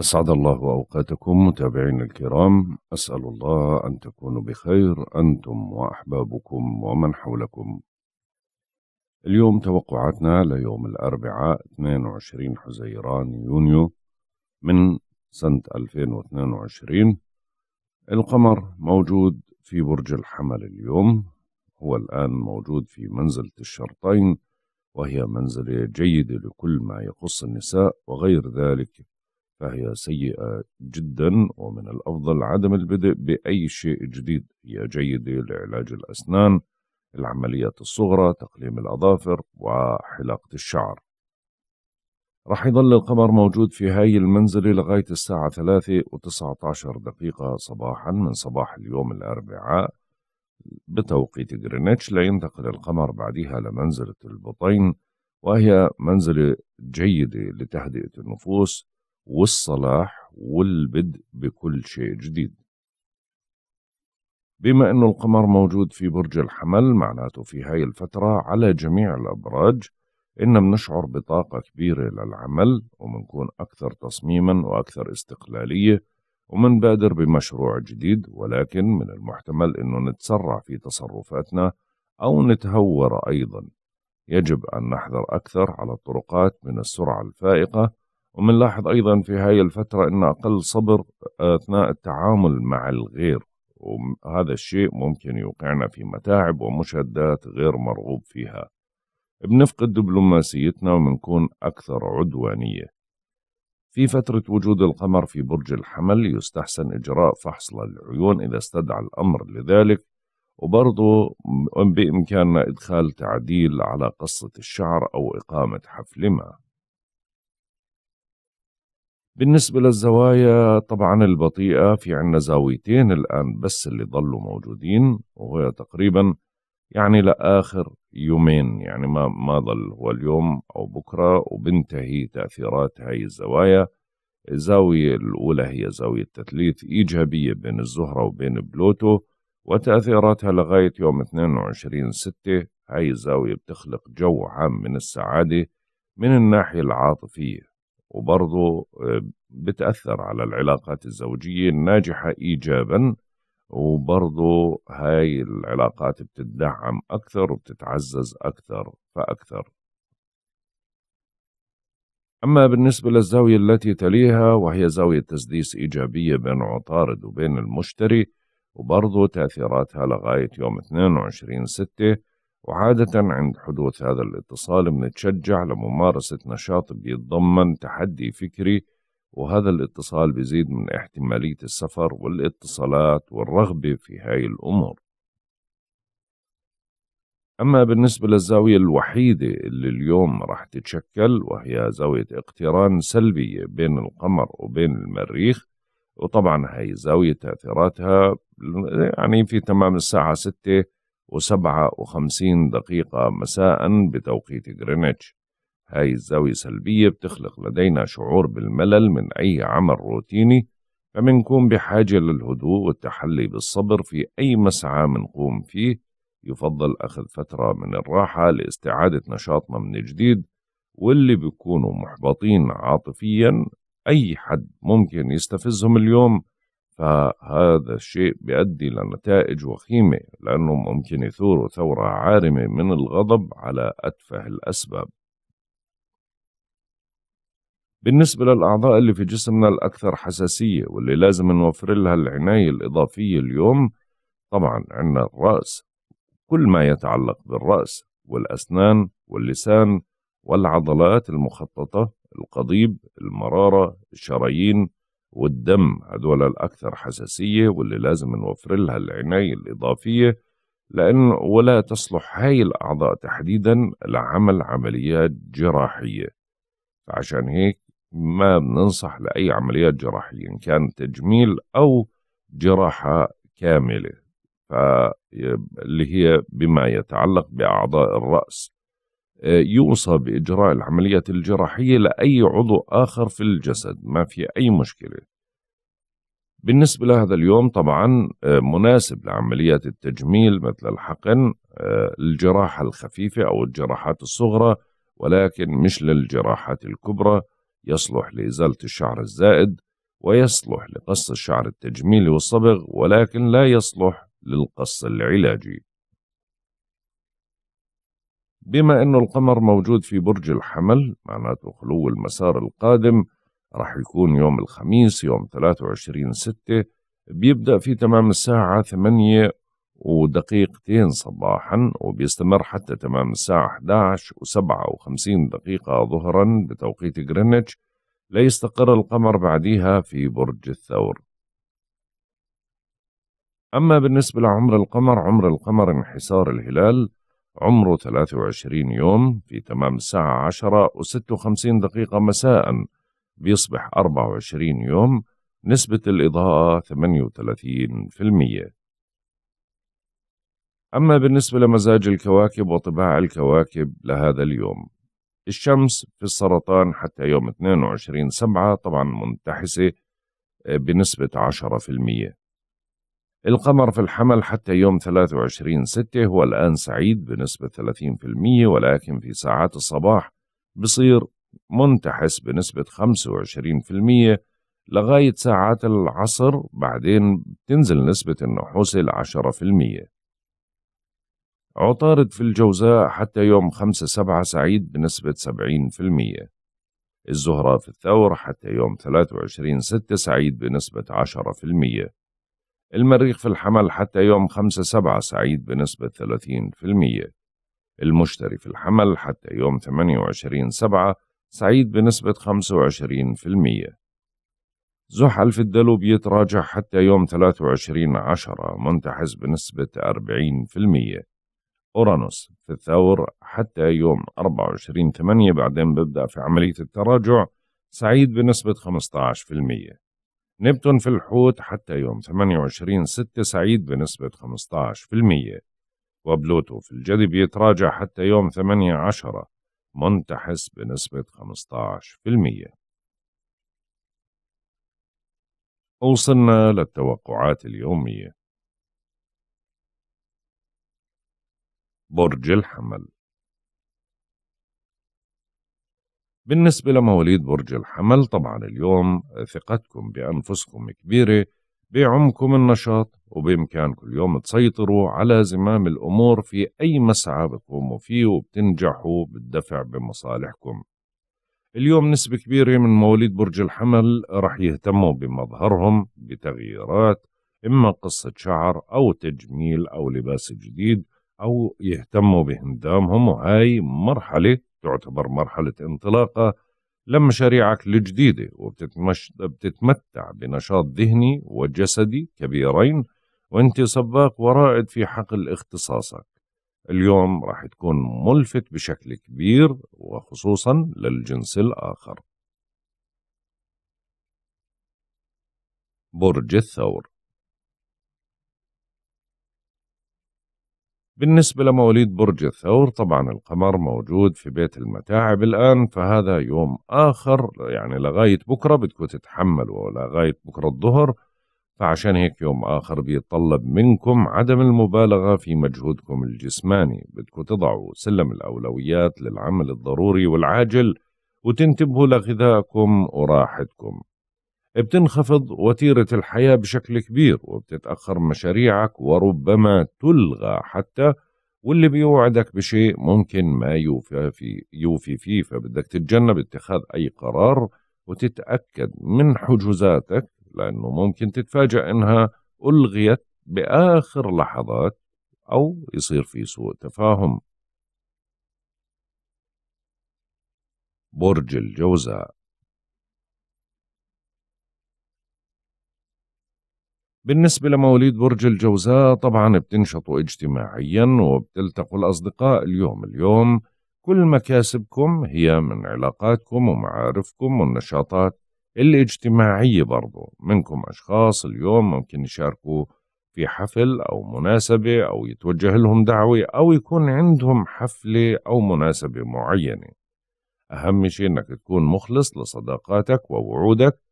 أسعد الله أوقاتكم متابعين الكرام أسأل الله أن تكونوا بخير أنتم وأحبابكم ومن حولكم اليوم توقعاتنا ليوم الأربعاء 22 حزيران يونيو من سنة 2022 القمر موجود في برج الحمل اليوم هو الآن موجود في منزلة الشرطين وهي منزلة جيدة لكل ما يخص النساء وغير ذلك فهي سيئة جدا ومن الأفضل عدم البدء بأي شيء جديد هي جيدة لعلاج الأسنان العمليات الصغرى تقليم الأظافر وحلاقة الشعر رح يظل القمر موجود في هاي المنزلة لغاية الساعة 3 و19 دقيقة صباحا من صباح اليوم الأربعاء بتوقيت غرينتش لينتقل القمر بعدها لمنزلة البطين وهي منزلة جيدة لتهدئة النفوس والصلاح والبدء بكل شيء جديد بما أن القمر موجود في برج الحمل معناته في هاي الفترة على جميع الأبراج إن بنشعر بطاقة كبيرة للعمل ومنكون أكثر تصميما وأكثر استقلالية ومنبادر بمشروع جديد ولكن من المحتمل أنه نتسرع في تصرفاتنا أو نتهور أيضا يجب أن نحذر أكثر على الطرقات من السرعة الفائقة ومنلاحظ أيضا في هاي الفترة أن أقل صبر آه، أثناء التعامل مع الغير وهذا الشيء ممكن يوقعنا في متاعب ومشادات غير مرغوب فيها بنفقد دبلوماسيتنا وبنكون أكثر عدوانية في فترة وجود القمر في برج الحمل يستحسن إجراء فحص للعيون إذا استدعى الأمر لذلك وبرضه بإمكاننا إدخال تعديل على قصة الشعر أو إقامة حفل ما بالنسبة للزوايا طبعا البطيئة في عنا زاويتين الآن بس اللي ظلوا موجودين وهي تقريبا يعني لآخر يومين يعني ما ما ظل هو اليوم أو بكرة وبنتهي تأثيرات هاي الزوايا الزاوية الأولى هي زاوية تثليث إيجابية بين الزهرة وبين بلوتو وتأثيراتها لغاية يوم 22 ستة هاي الزاوية بتخلق جو عام من السعادة من الناحية العاطفية وبرضه آه، بتأثر على العلاقات الزوجية الناجحة إيجابا وبرضه هاي العلاقات بتدعم أكثر وبتتعزز أكثر فأكثر أما بالنسبة للزاوية التي تليها وهي زاوية تسديس إيجابية بين عطارد وبين المشتري وبرضه تأثيراتها لغاية يوم 22 6 وعادة عند حدوث هذا الاتصال بنتشجع لممارسة نشاط بيتضمن تحدي فكري وهذا الاتصال بيزيد من احتمالية السفر والاتصالات والرغبة في هاي الأمور أما بالنسبة للزاوية الوحيدة اللي اليوم راح تتشكل وهي زاوية اقتران سلبية بين القمر وبين المريخ وطبعا هاي زاوية تأثيراتها يعني في تمام الساعة 6 وسبعة وخمسين دقيقة مساء بتوقيت جرينتش هاي الزاوية سلبية بتخلق لدينا شعور بالملل من أي عمل روتيني فمنكون بحاجة للهدوء والتحلي بالصبر في أي مسعى منقوم فيه يفضل أخذ فترة من الراحة لاستعادة نشاطنا من جديد واللي بيكونوا محبطين عاطفيا أي حد ممكن يستفزهم اليوم فهذا الشيء بيؤدي لنتائج وخيمة لأنه ممكن يثور ثورة عارمة من الغضب على أتفه الأسباب بالنسبة للأعضاء اللي في جسمنا الأكثر حساسية واللي لازم نوفر لها العناية الإضافية اليوم طبعا عندنا الرأس كل ما يتعلق بالرأس والأسنان واللسان والعضلات المخططة القضيب المرارة الشرايين والدم هذول الأكثر حساسية واللي لازم نوفر لها العناية الإضافية لأن ولا تصلح هاي الأعضاء تحديدا لعمل عمليات جراحية فعشان هيك ما بننصح لأي عمليات جراحية إن كان تجميل أو جراحة كاملة اللي هي بما يتعلق بأعضاء الرأس يوصى بإجراء العملية الجراحية لأي عضو آخر في الجسد ما في أي مشكلة بالنسبة لهذا اليوم طبعا آه، مناسب لعمليات التجميل مثل الحقن آه، الجراحة الخفيفة أو الجراحات الصغرى ولكن مش للجراحات الكبرى يصلح لإزالة الشعر الزائد ويصلح لقص الشعر التجميلي والصبغ ولكن لا يصلح للقص العلاجي بما أنه القمر موجود في برج الحمل معناته خلو المسار القادم راح يكون يوم الخميس يوم 23 ستة بيبدأ في تمام الساعة 8 ودقيقتين صباحا وبيستمر حتى تمام الساعة 11 و57 دقيقة ظهرا بتوقيت غرينتش ليستقر القمر بعديها في برج الثور أما بالنسبة لعمر القمر عمر القمر انحسار الهلال عمره 23 يوم في تمام الساعة 10 و56 دقيقة مساء بيصبح 24 يوم نسبة الإضاءة 38% أما بالنسبة لمزاج الكواكب وطباع الكواكب لهذا اليوم الشمس في السرطان حتى يوم 22 سبعة طبعا منتحسة آه، بنسبة 10% القمر في الحمل حتى يوم 23 ستة هو الآن سعيد بنسبة 30% ولكن في ساعات الصباح بصير منتحس بنسبة 25% لغاية ساعات العصر بعدين تنزل نسبة النحوس إلى 10% عطارد في الجوزاء حتى يوم 5 سبعة سعيد بنسبة 70% الزهرة في الثور حتى يوم 23 ستة سعيد بنسبة 10% المريخ في الحمل حتى يوم 5 سبعة سعيد بنسبة 30% المشتري في الحمل حتى يوم 28 سبعة سعيد بنسبة 25% زحل في الدلو بيتراجع حتى يوم 23 عشرة منتحس بنسبة 40% أورانوس في الثور حتى يوم 24 ثمانية بعدين ببدأ في عملية التراجع سعيد بنسبة 15% نبتون في الحوت حتى يوم 28 6 سعيد بنسبة 15% وبلوتو في الجذب يتراجع حتى يوم 8 10 منتحس بنسبة 15% وصلنا للتوقعات اليومية برج الحمل بالنسبة لمواليد برج الحمل طبعا اليوم ثقتكم بأنفسكم كبيرة بعمكم النشاط وبإمكانكم اليوم تسيطروا على زمام الأمور في أي مسعى بتقوموا فيه وبتنجحوا بالدفع بمصالحكم اليوم نسبة كبيرة من مواليد برج الحمل رح يهتموا بمظهرهم بتغييرات إما قصة شعر أو تجميل أو لباس جديد أو يهتموا بهندامهم وهاي مرحلة تعتبر مرحلة انطلاقة لمشاريعك الجديدة وبتتمتع بنشاط ذهني وجسدي كبيرين وانت سباق ورائد في حقل اختصاصك اليوم راح تكون ملفت بشكل كبير وخصوصا للجنس الآخر برج الثور بالنسبة لمواليد برج الثور طبعا القمر موجود في بيت المتاعب الآن فهذا يوم آخر يعني لغاية بكرة بدكم تتحملوا لغاية بكرة الظهر فعشان هيك يوم آخر بيتطلب منكم عدم المبالغة في مجهودكم الجسماني بدكم تضعوا سلم الأولويات للعمل الضروري والعاجل وتنتبهوا لغذائكم وراحتكم بتنخفض وتيرة الحياة بشكل كبير وبتتأخر مشاريعك وربما تلغى حتى واللي بيوعدك بشيء ممكن ما يوفي فيه, يوفي فيه فبدك تتجنب اتخاذ أي قرار وتتأكد من حجوزاتك لأنه ممكن تتفاجأ إنها ألغيت بآخر لحظات أو يصير في سوء تفاهم برج الجوزاء بالنسبة لمواليد برج الجوزاء طبعا بتنشطوا اجتماعيا وبتلتقوا الأصدقاء اليوم اليوم كل مكاسبكم هي من علاقاتكم ومعارفكم والنشاطات الاجتماعية برضو منكم أشخاص اليوم ممكن يشاركوا في حفل أو مناسبة أو يتوجه لهم دعوة أو يكون عندهم حفلة أو مناسبة معينة أهم شيء أنك تكون مخلص لصداقاتك ووعودك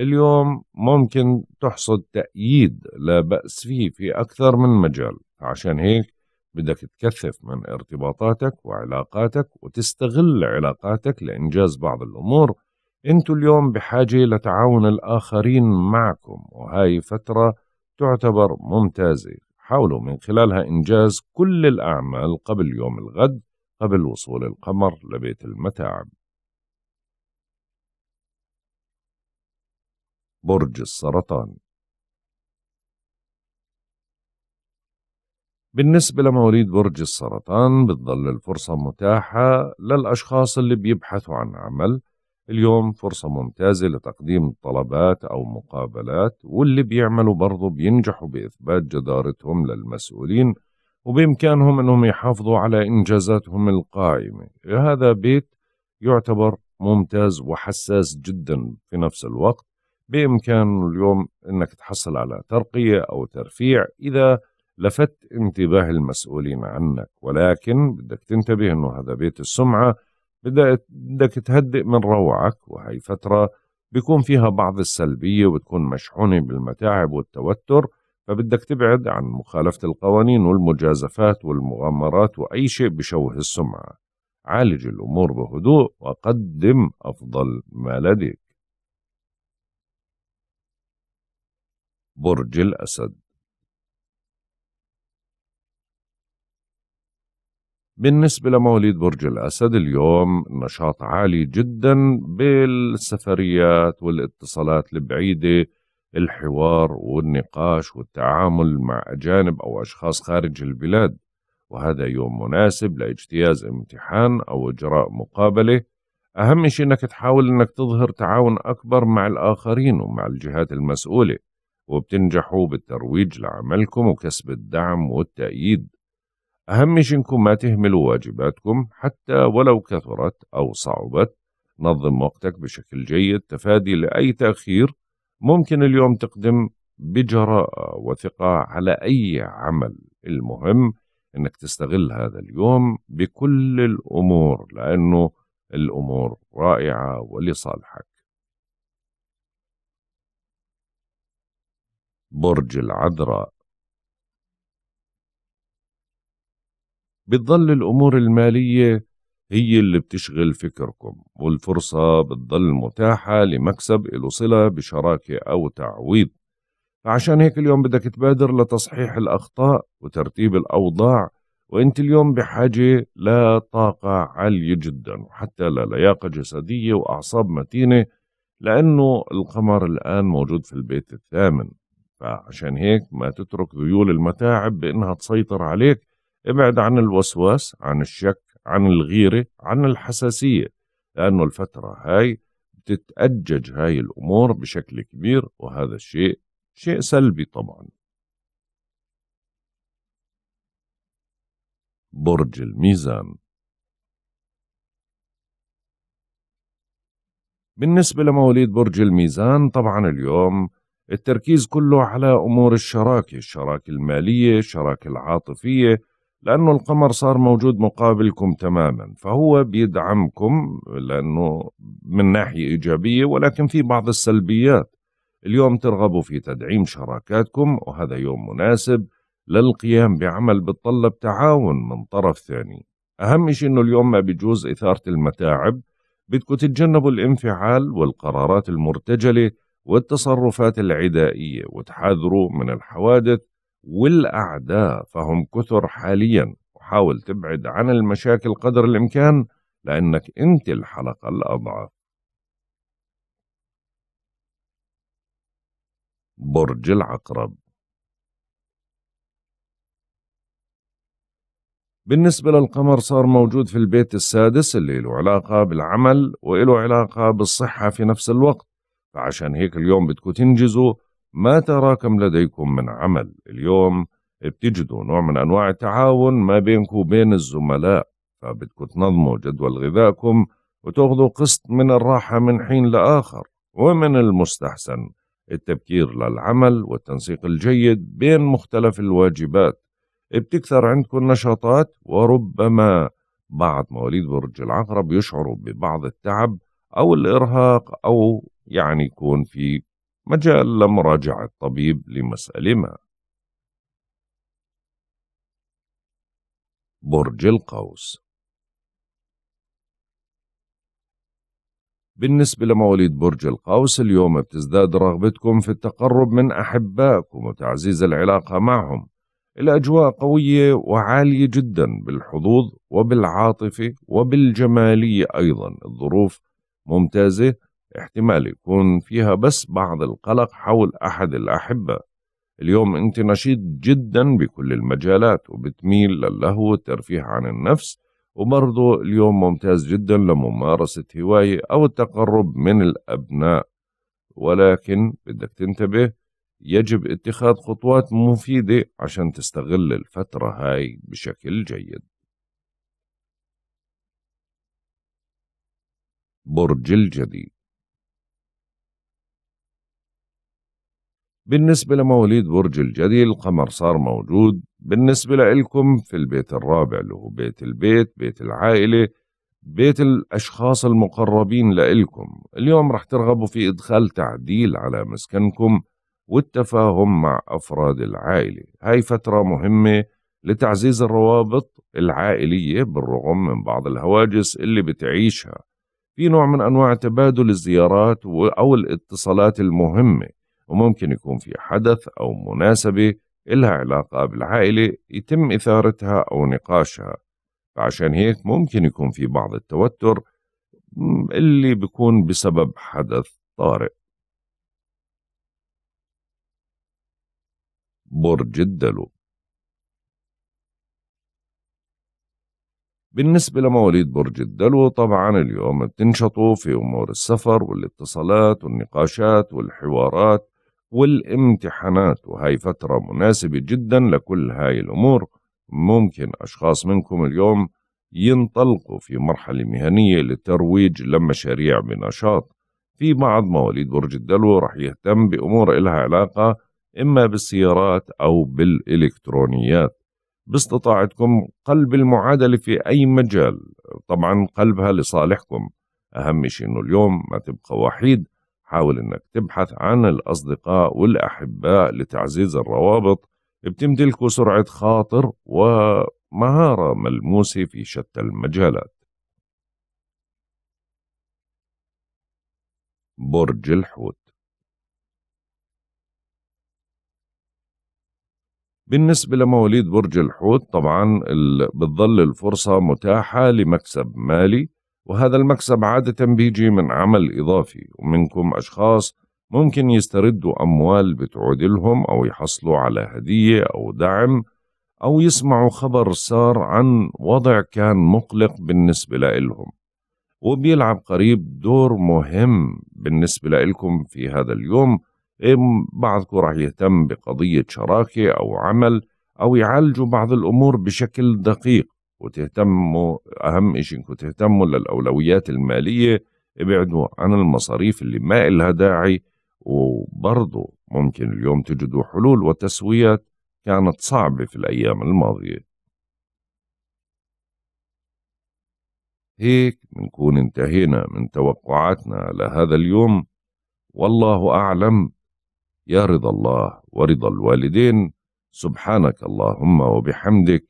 اليوم ممكن تحصد تأييد لا بأس فيه في أكثر من مجال عشان هيك بدك تكثف من ارتباطاتك وعلاقاتك وتستغل علاقاتك لإنجاز بعض الأمور انتوا اليوم بحاجة لتعاون الآخرين معكم وهاي فترة تعتبر ممتازة حاولوا من خلالها إنجاز كل الأعمال قبل يوم الغد قبل وصول القمر لبيت المتاعب برج السرطان بالنسبة لمواليد برج السرطان بتظل الفرصة متاحة للأشخاص اللي بيبحثوا عن عمل اليوم فرصة ممتازة لتقديم طلبات أو مقابلات واللي بيعملوا برضه بينجحوا بإثبات جدارتهم للمسؤولين وبإمكانهم أنهم يحافظوا على إنجازاتهم القائمة هذا بيت يعتبر ممتاز وحساس جدا في نفس الوقت بإمكان اليوم أنك تحصل على ترقية أو ترفيع إذا لفت انتباه المسؤولين عنك ولكن بدك تنتبه أنه هذا بيت السمعة بدك تهدئ من روعك وهي فترة بيكون فيها بعض السلبية وتكون مشحونة بالمتاعب والتوتر فبدك تبعد عن مخالفة القوانين والمجازفات والمغامرات وأي شيء بشوه السمعة عالج الأمور بهدوء وقدم أفضل ما لديك برج الأسد بالنسبة لمواليد برج الأسد اليوم نشاط عالي جدا بالسفريات والاتصالات البعيدة الحوار والنقاش والتعامل مع أجانب أو أشخاص خارج البلاد وهذا يوم مناسب لاجتياز امتحان أو إجراء مقابلة أهم شيء أنك تحاول أنك تظهر تعاون أكبر مع الآخرين ومع الجهات المسؤولة وبتنجحوا بالترويج لعملكم وكسب الدعم والتأييد أهم شيء إنكم ما تهملوا واجباتكم حتى ولو كثرت أو صعبت نظم وقتك بشكل جيد تفادي لأي تأخير ممكن اليوم تقدم بجراءة وثقة على أي عمل المهم إنك تستغل هذا اليوم بكل الأمور لأنه الأمور رائعة ولصالحك برج العذراء بتضل الأمور المالية هي اللي بتشغل فكركم والفرصة بتضل متاحة لمكسب إلو صلة بشراكة أو تعويض فعشان هيك اليوم بدك تبادر لتصحيح الأخطاء وترتيب الأوضاع وانت اليوم بحاجة لطاقة عالية جدا وحتى للياقة جسدية وأعصاب متينة لأنه القمر الآن موجود في البيت الثامن فعشان هيك ما تترك ذيول المتاعب بأنها تسيطر عليك ابعد عن الوسواس عن الشك عن الغيرة عن الحساسية لأنه الفترة هاي بتتأجج هاي الأمور بشكل كبير وهذا الشيء شيء سلبي طبعا برج الميزان بالنسبة لمواليد برج الميزان طبعا اليوم التركيز كله على أمور الشراكة الشراكة المالية الشراكة العاطفية لأنه القمر صار موجود مقابلكم تماما فهو بيدعمكم لأنه من ناحية إيجابية ولكن في بعض السلبيات اليوم ترغبوا في تدعيم شراكاتكم وهذا يوم مناسب للقيام بعمل بتطلب تعاون من طرف ثاني أهم شيء أنه اليوم ما بيجوز إثارة المتاعب بدكم تتجنبوا الانفعال والقرارات المرتجلة والتصرفات العدائية وتحذروا من الحوادث والأعداء فهم كثر حاليا وحاول تبعد عن المشاكل قدر الإمكان لأنك أنت الحلقة الأضعف برج العقرب بالنسبة للقمر صار موجود في البيت السادس اللي له علاقة بالعمل وله علاقة بالصحة في نفس الوقت فعشان هيك اليوم بدكم تنجزوا ما تراكم لديكم من عمل اليوم بتجدوا نوع من أنواع التعاون ما بينكم وبين الزملاء فبدكم تنظموا جدول غذائكم وتاخذوا قسط من الراحة من حين لآخر ومن المستحسن التبكير للعمل والتنسيق الجيد بين مختلف الواجبات بتكثر عندكم نشاطات وربما بعض مواليد برج العقرب يشعروا ببعض التعب أو الإرهاق أو يعني يكون في مجال لمراجعة طبيب لمسألة ما برج القوس بالنسبة لمواليد برج القوس اليوم بتزداد رغبتكم في التقرب من أحبائكم وتعزيز العلاقة معهم الأجواء قوية وعالية جدا بالحظوظ وبالعاطفة وبالجمالية أيضا الظروف ممتازة احتمال يكون فيها بس بعض القلق حول أحد الأحبة اليوم أنت نشيط جدا بكل المجالات وبتميل للهو والترفيه عن النفس وبرضه اليوم ممتاز جدا لممارسة هواية أو التقرب من الأبناء ولكن بدك تنتبه يجب اتخاذ خطوات مفيدة عشان تستغل الفترة هاي بشكل جيد برج الجديد بالنسبة لمواليد برج الجدي القمر صار موجود بالنسبة لإلكم في البيت الرابع اللي هو بيت البيت بيت العائلة بيت الأشخاص المقربين لإلكم اليوم رح ترغبوا في إدخال تعديل على مسكنكم والتفاهم مع أفراد العائلة هاي فترة مهمة لتعزيز الروابط العائلية بالرغم من بعض الهواجس اللي بتعيشها في نوع من أنواع تبادل الزيارات أو الاتصالات المهمة وممكن يكون في حدث أو مناسبة إلها علاقة بالعائلة يتم إثارتها أو نقاشها فعشان هيك ممكن يكون في بعض التوتر اللي بيكون بسبب حدث طارئ برج الدلو بالنسبة لمواليد برج الدلو طبعا اليوم بتنشطوا في أمور السفر والاتصالات والنقاشات والحوارات والامتحانات وهي فترة مناسبة جدا لكل هاي الأمور ممكن أشخاص منكم اليوم ينطلقوا في مرحلة مهنية للترويج لمشاريع بنشاط في بعض مواليد برج الدلو رح يهتم بأمور إلها علاقة إما بالسيارات أو بالإلكترونيات باستطاعتكم قلب المعادلة في أي مجال طبعا قلبها لصالحكم أهم شيء أنه اليوم ما تبقى وحيد حاول انك تبحث عن الاصدقاء والاحباء لتعزيز الروابط بتمتلكوا سرعة خاطر ومهارة ملموسة في شتى المجالات برج الحوت بالنسبة لمواليد برج الحوت طبعا بتظل الفرصة متاحة لمكسب مالي وهذا المكسب عادة بيجي من عمل إضافي ومنكم أشخاص ممكن يستردوا أموال بتعودلهم أو يحصلوا على هدية أو دعم أو يسمعوا خبر سار عن وضع كان مقلق بالنسبة لإلهم وبيلعب قريب دور مهم بالنسبة لإلكم في هذا اليوم بعضكم راح يهتم بقضية شراكة أو عمل أو يعالجوا بعض الأمور بشكل دقيق وتهتموا أهم شيء إنكم تهتموا للأولويات المالية ابعدوا عن المصاريف اللي ما إلها داعي وبرضه ممكن اليوم تجدوا حلول وتسويات كانت صعبة في الأيام الماضية هيك بنكون انتهينا من توقعاتنا لهذا اليوم والله أعلم يا رضا الله ورضا الوالدين سبحانك اللهم وبحمدك